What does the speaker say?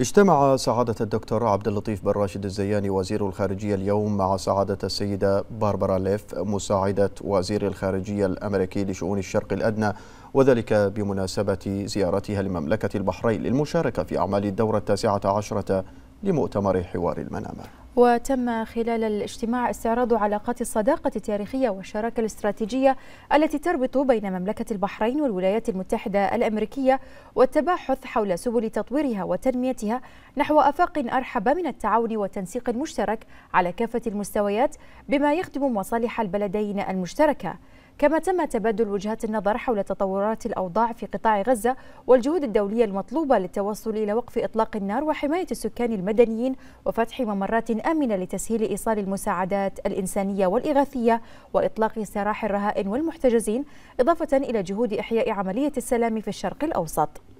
اجتمع سعادة الدكتور عبد اللطيف بن راشد الزياني وزير الخارجية اليوم مع سعادة السيدة باربرا ليف مساعدة وزير الخارجية الأمريكي لشؤون الشرق الأدنى وذلك بمناسبة زيارتها لمملكة البحرين للمشاركة في أعمال الدورة التاسعة عشرة لمؤتمر حوار المنامة وتم خلال الاجتماع استعراض علاقات الصداقة التاريخية والشراكة الاستراتيجية التي تربط بين مملكة البحرين والولايات المتحدة الأمريكية والتباحث حول سبل تطويرها وتنميتها نحو آفاق أرحب من التعاون والتنسيق المشترك على كافة المستويات بما يخدم مصالح البلدين المشتركة كما تم تبادل وجهات النظر حول تطورات الأوضاع في قطاع غزة والجهود الدولية المطلوبة للتوصل إلى وقف إطلاق النار وحماية السكان المدنيين وفتح ممرات آمنة لتسهيل إيصال المساعدات الإنسانية والإغاثية وإطلاق سراح الرهائن والمحتجزين إضافة إلى جهود إحياء عملية السلام في الشرق الأوسط